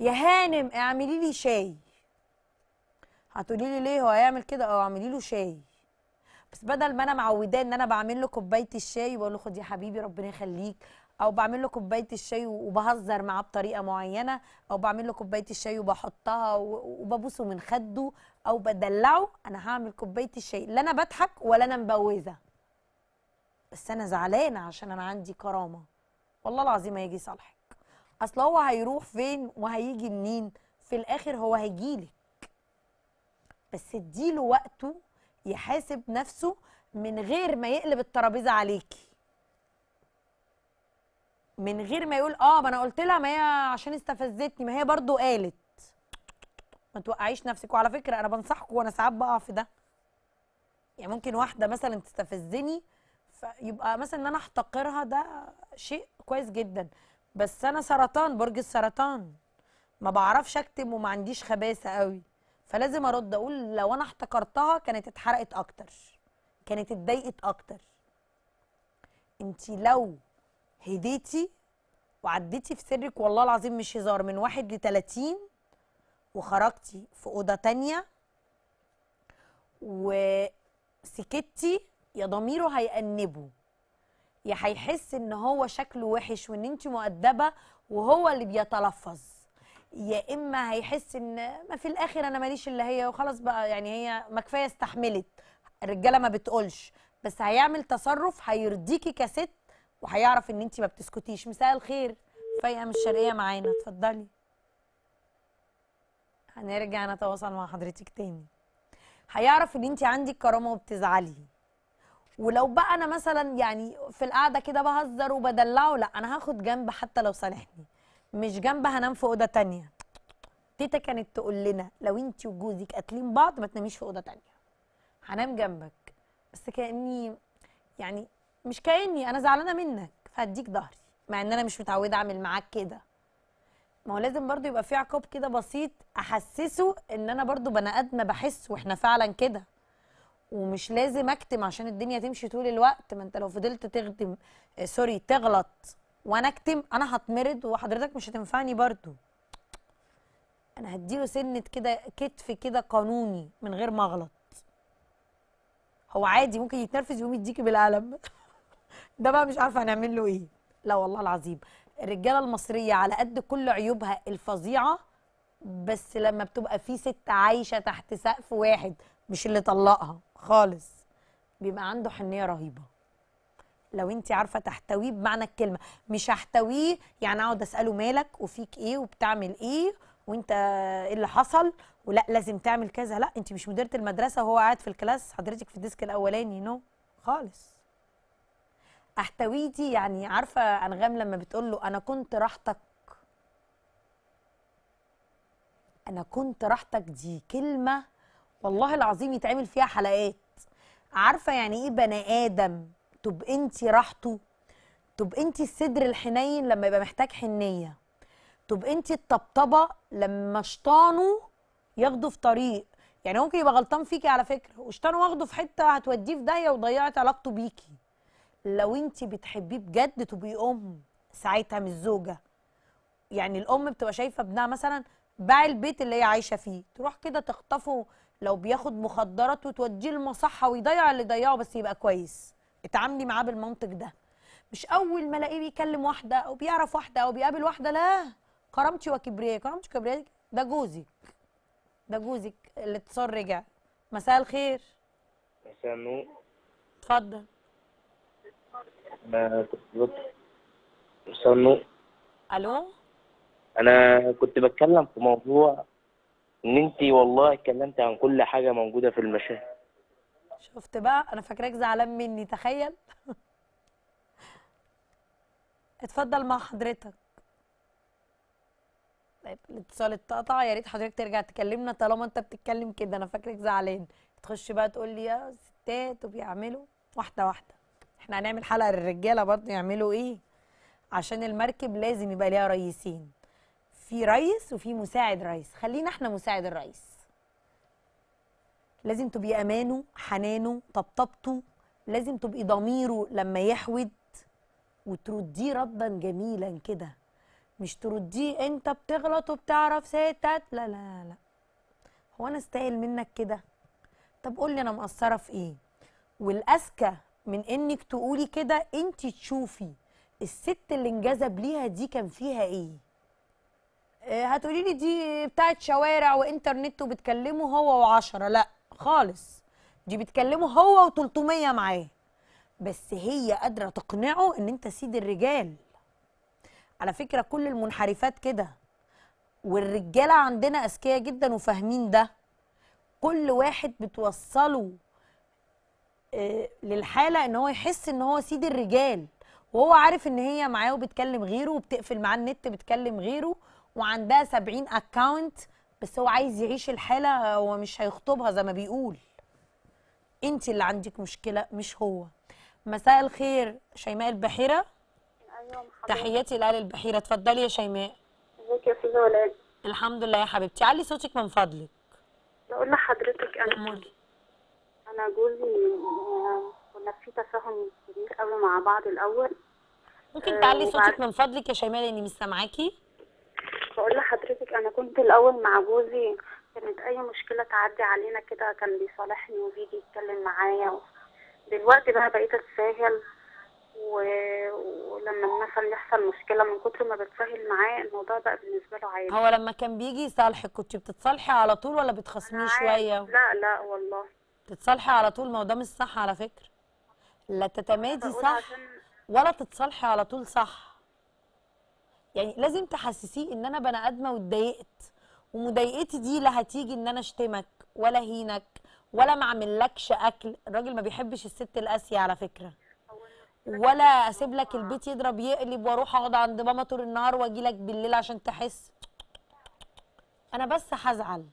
يا هانم اعملي لي شاي هتقولي لي ليه هو هيعمل كده او اعملي له شاي بس بدل ما انا معوداه ان انا بعمل له كوبايه الشاي واقول له خد يا حبيبي ربنا يخليك او بعمل له كوبايه الشاي وبهزر معاه بطريقه معينه او بعمل له كوبايه الشاي وبحطها وببوسه من خده او بدلعه انا هعمل كوبايه الشاي لا انا بضحك ولا انا مبوزه بس انا زعلانه عشان انا عندي كرامه والله العظيم هيجي صالحك اصل هو هيروح فين وهيجي منين في الاخر هو هيجيلك بس اديله وقته يحاسب نفسه من غير ما يقلب الترابيزه عليكي من غير ما يقول اه ما انا قلت لها ما هي عشان استفزتني ما هي برضو قالت ما توقعيش نفسك وعلى فكره انا بنصحكم وانا ساعات بقع في ده يعني ممكن واحده مثلا تستفزني فيبقى مثلا ان انا احتقرها ده شيء كويس جدا بس انا سرطان برج السرطان ما بعرفش اكتم وما عنديش خباثه قوي فلازم ارد اقول لو انا احتقرتها كانت اتحرقت اكتر كانت اتضايقت اكتر انت لو هديتي وعديتي في سرك والله العظيم مش هزار من واحد لتلاتين وخرجتي في اوضه تانيه وسكتي يا ضميره هيأنبه يا هيحس ان هو شكله وحش وان انت مؤدبه وهو اللي بيتلفظ يا اما هيحس ان ما في الاخر انا ماليش الا هي وخلاص بقى يعني هي ما كفايه استحملت الرجاله ما بتقولش بس هيعمل تصرف هيرضيكي كست وهيعرف ان انت ما بتسكتيش مساء الخير فايقه من الشرقيه معانا اتفضلي هنرجع نتواصل مع حضرتك تاني هيعرف ان انت عندك كرامه وبتزعلي ولو بقى انا مثلا يعني في القعده كده بهزر وبدلعه لا انا هاخد جنب حتى لو صالحني مش جنب هنام في اوضه تانية تيتا كانت تقول لنا لو انت وجوزك قاتلين بعض ما تناميش في اوضه تانية هنام جنبك بس كاني يعني مش كاني انا زعلانه منك فهديك ظهري مع ان انا مش متعوده اعمل معاك كده ما هو لازم برضو يبقى في عقاب كده بسيط احسسه ان انا برضو بني ادمه بحس واحنا فعلا كده ومش لازم اكتم عشان الدنيا تمشي طول الوقت ما انت لو فضلت تخدم آه، سوري تغلط وانا اكتم انا هتمرض وحضرتك مش هتنفعني برضو انا هديله سنه كده كتف كده قانوني من غير ما اغلط هو عادي ممكن يتنرفز يقوم يديكي بالقلم *laughs* ده بقى مش عارفه هنعمل له ايه لا والله العظيم الرجاله المصريه على قد كل عيوبها الفظيعه بس لما بتبقى في ست عايشه تحت سقف واحد مش اللي طلقها خالص بيبقى عنده حنيه رهيبه لو انت عارفه تحتويه بمعنى الكلمه مش هحتويه يعني اقعد اساله مالك وفيك ايه وبتعمل ايه وانت ايه اللي حصل ولا لازم تعمل كذا لا انت مش مديره المدرسه وهو قاعد في الكلاس حضرتك في الديسك الاولاني نو خالص احتويه دي يعني عارفه انغام لما بتقول له انا كنت راحتك انا كنت راحتك دي كلمه والله العظيم يتعمل فيها حلقات عارفه يعني ايه بني ادم تبقى انت راحته تبقى انت الصدر الحنين لما يبقى محتاج حنيه تبقى انت الطبطبه لما شطانه ياخده في طريق يعني ممكن يبقى غلطان فيكي على فكره وشطانه واخده في حته هتوديه في داهيه وضيعت علاقته بيكي لو انت بتحبيه بجد تبقي ام ساعتها مش زوجه يعني الام بتبقى شايفه ابنها مثلا باع البيت اللي هي عايشه فيه تروح كده تخطفه لو بياخد مخدرات وتوديه المصحه ويضيع اللي ضيعه بس يبقى كويس اتعاملي معاه بالمنطق ده مش اول ما الاقيه بيكلم واحده او بيعرف واحده او بيقابل واحده لا كرامتي وكبرياء كرامتي وكبرياء ده جوزك ده جوزك الاتصال رجع مساء الخير مساء النور اتفضل مساء النور الو انا كنت بتكلم في موضوع ان انت والله اتكلمت عن كل حاجه موجوده في المشاهد شفت بقى انا فاكراك زعلان مني تخيل *laughs* اتفضل مع حضرتك طيب الاتصال اتقطع يا ريت حضرتك ترجع تكلمنا طالما انت بتتكلم كده انا فاكرك زعلان تخش بقى تقول لي يا ستات وبيعملوا واحده واحده احنا هنعمل حلقه للرجاله برضه يعملوا ايه عشان المركب لازم يبقى ليها ريسين في رئيس وفي مساعد رئيس خلينا احنا مساعد الرئيس لازم تبقي امانه حنانه طبطبته لازم تبقي ضميره لما يحود وترديه ردا جميلا كده مش ترديه انت بتغلط وبتعرف ستات لا لا لا هو انا استاهل منك كده طب قول لي انا مقصره في ايه والاذكى من انك تقولي كده انت تشوفي الست اللي انجذب ليها دي كان فيها ايه آه، هتقولي لي دي بتاعت شوارع وانترنت وبتكلمه هو و10 لا خالص دي بتكلمه هو و300 معاه بس هي قادره تقنعه ان انت سيد الرجال على فكره كل المنحرفات كده والرجاله عندنا اذكياء جدا وفاهمين ده كل واحد بتوصله آه، للحاله ان هو يحس ان هو سيد الرجال وهو عارف ان هي معاه وبتكلم غيره وبتقفل معاه النت بتكلم غيره وعندها 70 اكونت بس هو عايز يعيش الحاله هو مش هيخطبها زي ما بيقول انت اللي عندك مشكله مش هو مساء الخير شيماء البحيره ايوه تحياتي لآل البحيره اتفضلي يا شيماء ازيك يا استاذه ولاد الحمد لله يا حبيبتي علي صوتك من فضلك بقول لحضرتك انا مولي. انا جوزي آه، كنا في تفاهم كبير قوي مع بعض الاول ممكن تعلي آه، صوتك من فضلك يا شيماء لاني مش سامعاكي بقول لحضرتك انا كنت الاول مع جوزي كانت اي مشكله تعدي علينا كده كان بيصالحني وبيجي يتكلم معايا دلوقتي بقى بقيت اتساهل و... ولما مثلا يحصل مشكله من كتر ما بتسهل معاه الموضوع بقى بالنسبه له عادي هو لما كان بيجي يصالحك كنت بتتصالحي على طول ولا بتخصميه شويه لا لا والله تتصالحي على طول ما هو ده مش صح على فكره لا تتمادي صح عشان... ولا تتصالحي على طول صح يعني لازم تحسسيه ان انا بني ادمه واتضايقت ومضايقتي دي لا هتيجي ان انا اشتمك ولا هينك ولا ما اعملكش اكل الراجل ما بيحبش الست القاسيه على فكره ولا اسيب لك البيت يضرب يقلب واروح اقعد عند ماما طول النهار واجي لك بالليل عشان تحس انا بس هزعل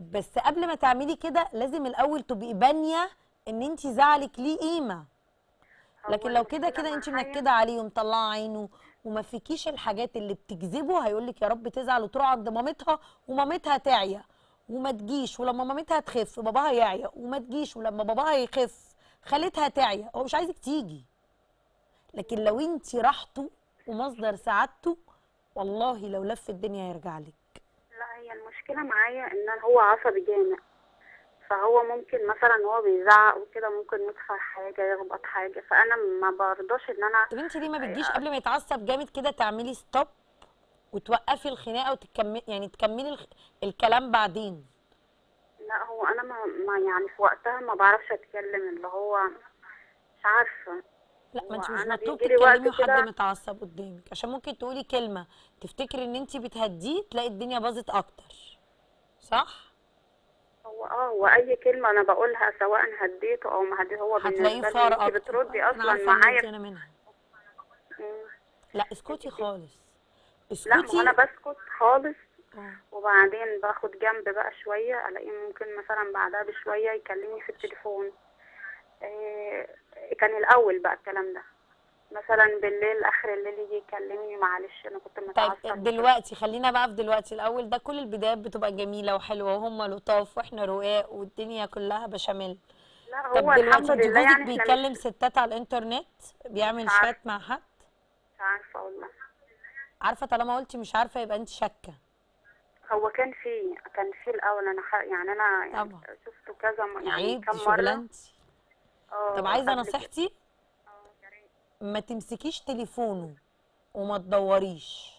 بس قبل ما تعملي كده لازم الاول تبقي بانيه ان انت زعلك ليه قيمه لكن لو كده كده انت منكده عليه ومطلعه عينه وما فيكيش الحاجات اللي بتجذبه هيقول لك يا رب تزعل وتروح عند مامتها ومامتها تعيا وما تجيش ولما مامتها تخف باباها يعيا وما تجيش ولما باباها يخف خالتها تعيا هو مش عايزك تيجي لكن لو انت راحته ومصدر سعادته والله لو لف الدنيا هيرجع لك لا هي المشكله معايا ان هو عصبي جامد فهو ممكن مثلا هو بيزعق وكده ممكن يدفع حاجه يخبط حاجه فانا ما برضاش ان انا طب انت ليه ما بتجيش أيوة. قبل ما يتعصب جامد كده تعملي ستوب وتوقفي الخناقه وتكملي يعني تكملي الكلام بعدين لا هو انا ما, ما يعني في وقتها ما بعرفش اتكلم اللي هو مش عارفه لا ما انت مش مطلوب تتكلمي وحد متعصب قدامك عشان ممكن تقولي كلمه تفتكري ان انت بتهديه تلاقي الدنيا باظت اكتر صح اه واي كلمه انا بقولها سواء هديته او ما هديته هو بالنسبه لي انت بتردي اصلا معايا لا اسكتي خالص اسكتي لا انا بسكت خالص آه. وبعدين باخد جنب بقى شويه الاقيه ممكن مثلا بعدها بشويه يكلمني في التليفون إيه كان الاول بقى الكلام ده مثلا بالليل اخر الليل يجي يكلمني معلش انا كنت طيب، متعصبه طيب دلوقتي خلينا بقى في دلوقتي الاول ده كل البدايات بتبقى جميله وحلوه وهم لطاف واحنا رقاق والدنيا كلها بشاميل لا هو طب الحمد لله يعني بيكلم مش... ستات على الانترنت بيعمل شات مع حد مش عارفه والله عارفه طالما قلتي مش عارفه يبقى انت شاكه هو كان في كان في الاول انا يعني انا يعني شفته كذا يعني كم مره عيب آه، طب عايزه نصيحتي ما تمسكيش تليفونه وما تدوريش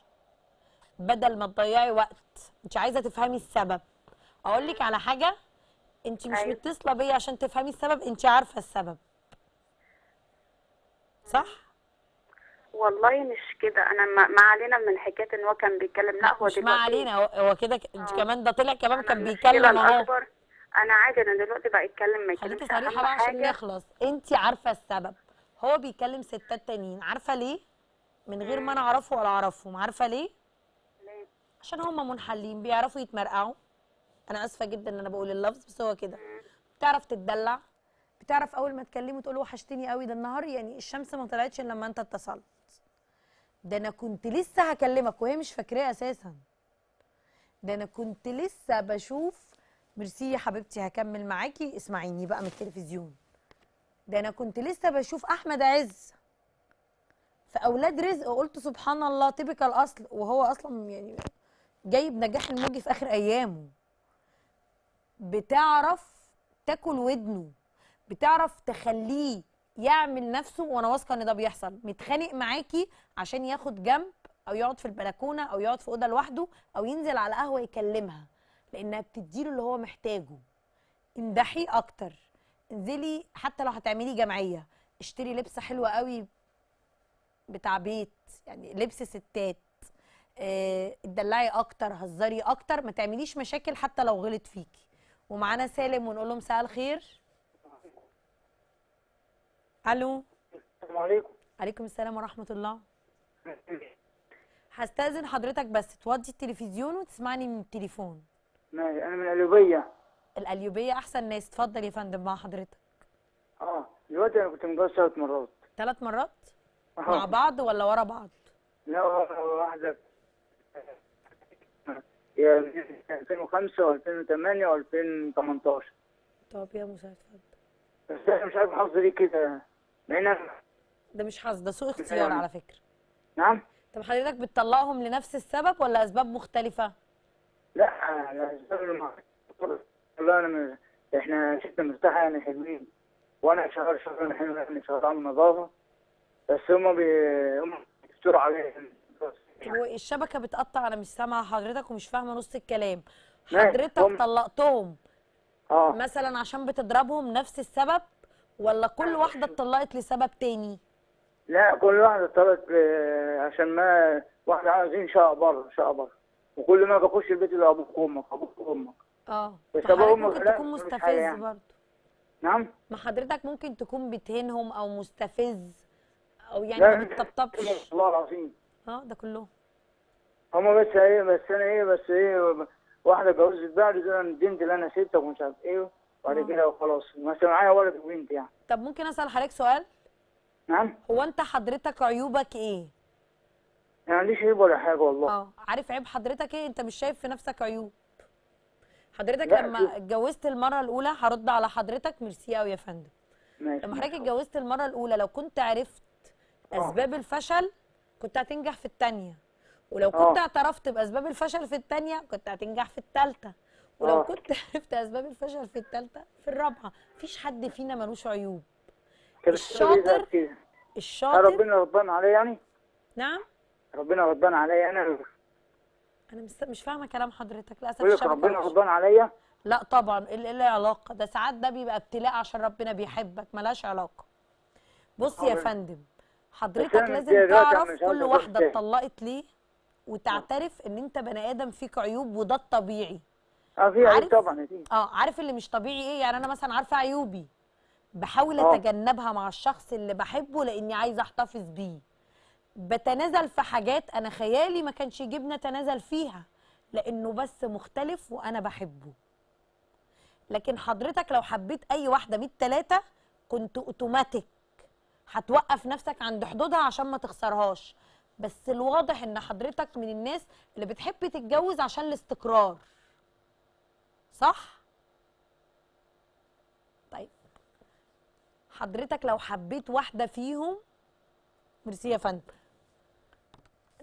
بدل ما تضيعي وقت انت عايزه تفهمي السبب اقول لك على حاجه انت مش أيوة. متصله بيا عشان تفهمي السبب انت عارفه السبب صح والله مش كده انا ما علينا من حكايه ان هو كان بيتكلم لا هو مش ما علينا هو كده انت آه. كمان ده طلع كمان كان بيتكلم اهو انا عادي انا دلوقتي بقى اتكلم ما يتكلمش خليكي صريحه بقى عشان نخلص انت عارفه السبب هو بيكلم ستات تانيين عارفه ليه من غير ما انا اعرفه ولا اعرفهم عارفه ليه عشان هم منحلين بيعرفوا يتمرقعوا انا اسفه جدا ان انا بقول اللفظ بس هو كده بتعرف تتدلع بتعرف اول ما تكلمه تقول وحشتني قوي ده النهار يعني الشمس ما طلعتش الا لما انت اتصلت ده انا كنت لسه هكلمك وهي مش فاكراه اساسا ده انا كنت لسه بشوف ميرسي يا حبيبتي هكمل معاكي اسمعيني بقى من التلفزيون ده انا كنت لسه بشوف احمد عز في اولاد رزق قلت سبحان الله تبك الاصل وهو اصلا يعني جايب نجاح الموجي في اخر ايامه بتعرف تاكل ودنه بتعرف تخليه يعمل نفسه وانا واثقه ان ده بيحصل متخانق معاكي عشان ياخد جنب او يقعد في البلكونه او يقعد في اوضه لوحده او ينزل على قهوه يكلمها لانها بتديله اللي هو محتاجه امدحيه اكتر انزلي حتى لو هتعملي جمعيه اشتري لبس حلوه قوي بتاع بيت يعني لبس ستات اه اتدلعي اكتر هزري اكتر ما تعمليش مشاكل حتى لو غلط فيكي ومعانا سالم ونقول له مساء الخير الو السلام عليكم عليكم السلام ورحمه الله هستاذن حضرتك بس توضي التلفزيون وتسمعني من التليفون ماشي انا من القلوبيه القليوبيه احسن ناس اتفضل يا فندم مع حضرتك اه دلوقتي انا كنت متجوز ثلاث مرات ثلاث مرات أوه. مع بعض ولا ورا بعض لا ورا واحده يعني 2005 و2008 و2018 طب يا مساعد اتفضل بس انا مش عارف حظي ليه كده انا ده مش حظ ده سوء اختيار يعني على فكره نعم طب حضرتك بتطلعهم لنفس السبب ولا اسباب مختلفه لا لا اسباب والله انا م... احنا ست مرتاحه يعني حلوين وانا شغال شغل حلو يعني نظافه بس هم بي هم بيستروا عليهم هو الشبكه بتقطع انا مش سامعه حضرتك ومش فاهمه نص الكلام حضرتك هم... طلقتهم اه مثلا عشان بتضربهم نفس السبب ولا كل واحده اتطلقت لسبب تاني لا كل واحده اتطلقت عشان ما واحده عايزين شقه بره شقه بره وكل ما بخش البيت اللي ابوك وامك ابوك وامك اه حضرتك ممكن تكون مستفز يعني. برضه نعم ما حضرتك ممكن تكون بتهنهم او مستفز او يعني ما بتطبطبش والله العظيم اه ده كلهم هما بس ايه بس انا ايه بس ايه واحده اتجوزت بعد كده ندمت اللي انا سبتك ومش عارف ايه وبعد آه. كده وخلاص بس معايا ولد وبنت يعني طب ممكن اسال حضرتك سؤال؟ نعم هو انت حضرتك عيوبك ايه؟ ما يعني عنديش عيب ولا حاجه والله اه عارف عيب حضرتك ايه؟ انت مش شايف في نفسك عيوب حضرتك لما اتجوزت المره الاولى هرد على حضرتك ميرسي قوي يا فندم ماشي لما حضرتك اتجوزت المره الاولى لو كنت عرفت آه. اسباب أوه. الفشل كنت هتنجح في الثانيه ولو آه. كنت أوه. اعترفت باسباب الفشل في الثانيه كنت هتنجح في الثالثه ولو أوه. كنت *laughs* عرفت اسباب الفشل في الثالثه في الرابعه مفيش حد فينا ملوش عيوب الشاطر الشاطر آه، ربنا ربنا عليا يعني نعم ربنا ربنا عليا انا انا مش مش فاهمه كلام حضرتك للاسف بقول لك ربنا غضبان عليا لا طبعا ايه اللي علاقه ده ساعات ده بيبقى ابتلاء عشان ربنا بيحبك ملاش علاقه بص يا فندم حضرتك لازم تعرف يعني كل واحده اتطلقت ليه وتعترف ان انت بني ادم فيك عيوب وده الطبيعي اه في عيوب طبعا دي اه عارف اللي مش طبيعي ايه يعني انا مثلا عارفه عيوبي بحاول آه. اتجنبها مع الشخص اللي بحبه لاني عايزه احتفظ بيه بتنازل في حاجات انا خيالي ما كانش يجيبني اتنازل فيها لانه بس مختلف وانا بحبه لكن حضرتك لو حبيت اي واحده من التلاتة كنت اوتوماتيك هتوقف نفسك عند حدودها عشان ما تخسرهاش بس الواضح ان حضرتك من الناس اللي بتحب تتجوز عشان الاستقرار صح طيب حضرتك لو حبيت واحده فيهم ميرسي يا فندم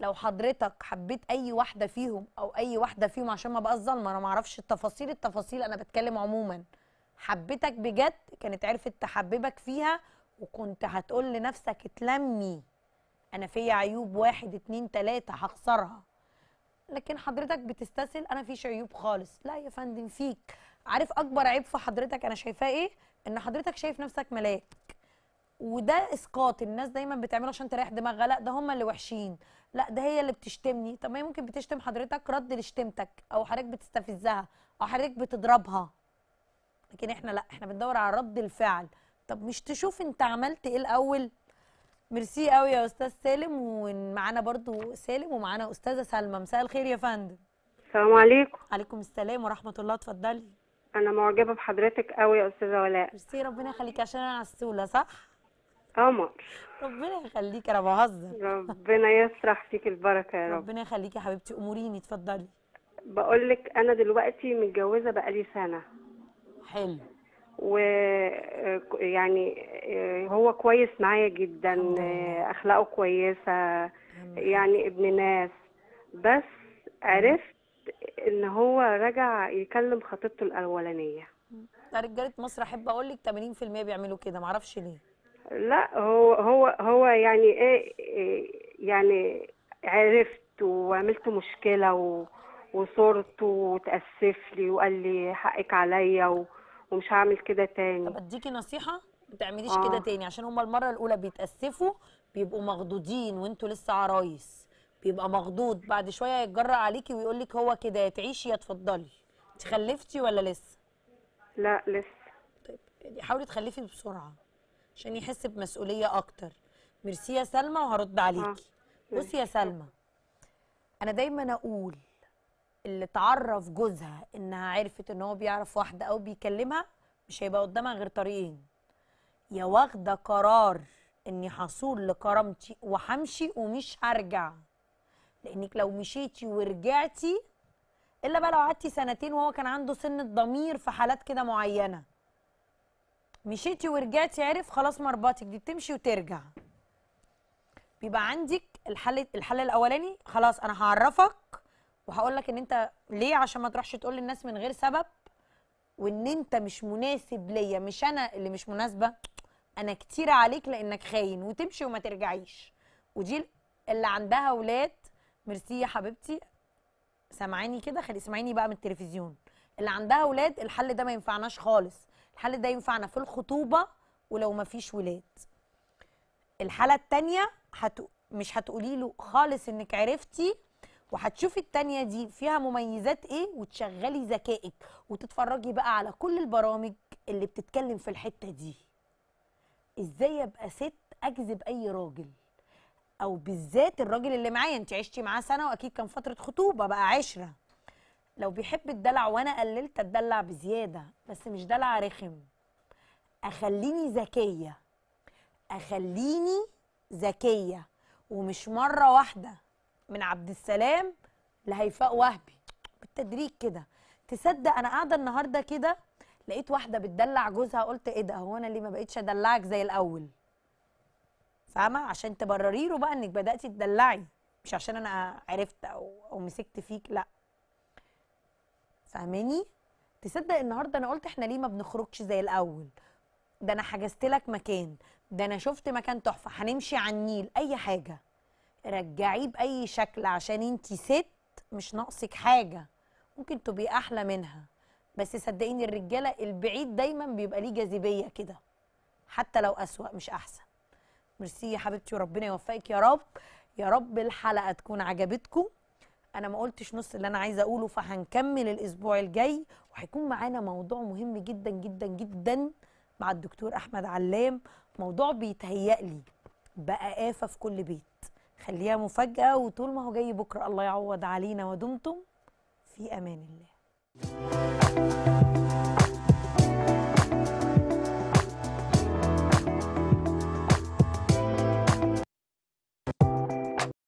لو حضرتك حبيت اي واحده فيهم او اي واحده فيهم عشان ما بقاش ظلمه انا ما اعرفش التفاصيل التفاصيل انا بتكلم عموما حبيتك بجد كانت عرفت تحببك فيها وكنت هتقول لنفسك اتلمي انا فيا عيوب واحد اتنين تلاته هخسرها لكن حضرتك بتستسهل انا فيش عيوب خالص لا يا فندم فيك عارف اكبر عيب في حضرتك انا شايفاه ايه ان حضرتك شايف نفسك ملاك وده اسقاط الناس دايما بتعمله عشان تريح دماغها لا ده هم اللي وحشين لا ده هي اللي بتشتمني طب ما هي ممكن بتشتم حضرتك رد لشتمتك او حضرتك بتستفزها او حضرتك بتضربها لكن احنا لا احنا بندور على رد الفعل طب مش تشوف انت عملت ايه الاول ميرسي قوي يا استاذ سالم ومعانا برضو سالم ومعانا استاذه سلمى مساء الخير يا فندم السلام عليكم عليكم السلام ورحمه الله اتفضلي انا معجبه بحضرتك قوي يا استاذه ولاء ميرسي ربنا يخليكي عشان انا عسوله صح قمر ربنا يخليك انا بهزر ربنا يسرح فيك البركه يا رب ربنا يخليك يا حبيبتي اموريني اتفضلي بقول لك انا دلوقتي متجوزه بقالي سنه حلو و يعني هو كويس معايا جدا اخلاقه كويسه يعني ابن ناس بس عرفت ان هو رجع يكلم خطيبته الاولانيه طيب، رجاله مصر احب اقول لك 80% بيعملوا كده معرفش ليه لا هو هو هو يعني ايه, إيه يعني عرفت وعملت مشكله و وصرت وتأسف لي وقال لي حقك عليا ومش هعمل كده تاني طب اديكي نصيحه ما تعمليش آه. كده تاني عشان هما المره الاولى بيتاسفوا بيبقوا مخضوضين وانتوا لسه عرايس بيبقى مخضوض بعد شويه يتجرأ عليكي ويقول لك هو كده يا تعيشي يا تفضلي انت خلفتي ولا لسه لا لسه طيب حاولي تخلفي بسرعه عشان يحس بمسؤوليه اكتر ميرسي يا سلمى وهرد عليكي آه. بصي يا سلمى انا دايما اقول اللي تعرف جوزها انها عرفت ان هو بيعرف واحده او بيكلمها مش هيبقى قدامها غير طريقين يا واخده قرار اني حصول لكرامتي وهمشي ومش هرجع لانك لو مشيتي ورجعتي الا بقى لو قعدتي سنتين وهو كان عنده سن الضمير في حالات كده معينه مشيتي ورجعتي عرف خلاص مربطك دي بتمشي وترجع بيبقى عندك الحل الحل الاولاني خلاص انا هعرفك وهقول لك ان انت ليه عشان ما تروحش تقول للناس من غير سبب وان انت مش مناسب ليا مش انا اللي مش مناسبه انا كتير عليك لانك خاين وتمشي وما ترجعيش ودي اللي عندها اولاد ميرسي يا حبيبتي سامعاني كده خلي اسمعيني بقى من التلفزيون اللي عندها اولاد الحل ده ما ينفعناش خالص الحل ده ينفعنا في الخطوبه ولو ما فيش ولاد الحاله الثانيه هت... مش هتقولي له خالص انك عرفتي وهتشوفي التانية دي فيها مميزات ايه وتشغلي ذكائك وتتفرجي بقى على كل البرامج اللي بتتكلم في الحتة دي ازاي ابقى ست اجذب اي راجل او بالذات الراجل اللي معايا انت عشتي معاه سنة واكيد كان فترة خطوبة بقى عشرة لو بيحب الدلع وانا قللت الدلع بزياده بس مش دلع رخم اخليني ذكيه اخليني ذكيه ومش مره واحده من عبد السلام لهيفاء وهبي بالتدريج كده تصدق انا قاعده النهارده كده لقيت واحده بتدلع جوزها قلت ايه ده هو انا ليه ما بقتش ادلعك زي الاول فاهمه عشان تبرري له بقى انك بداتي تدلعي مش عشان انا عرفت او او مسكت فيك لا فاهماني تصدق النهارده انا قلت احنا ليه ما بنخرجش زي الاول ده انا حجزت لك مكان ده انا شفت مكان تحفه هنمشي على النيل اي حاجه رجعيه باي شكل عشان انت ست مش ناقصك حاجه ممكن تبقي احلى منها بس صدقيني الرجاله البعيد دايما بيبقى ليه جاذبيه كده حتى لو اسوا مش احسن ميرسي يا حبيبتي وربنا يوفقك يا رب يا رب الحلقه تكون عجبتكم انا ما قلتش نص اللي انا عايزه اقوله فهنكمل الاسبوع الجاي وهيكون معانا موضوع مهم جدا جدا جدا مع الدكتور احمد علام موضوع بيتهيألي بقى آفة في كل بيت خليها مفاجأة وطول ما هو جاي بكرة الله يعوض علينا ودمتم في أمان الله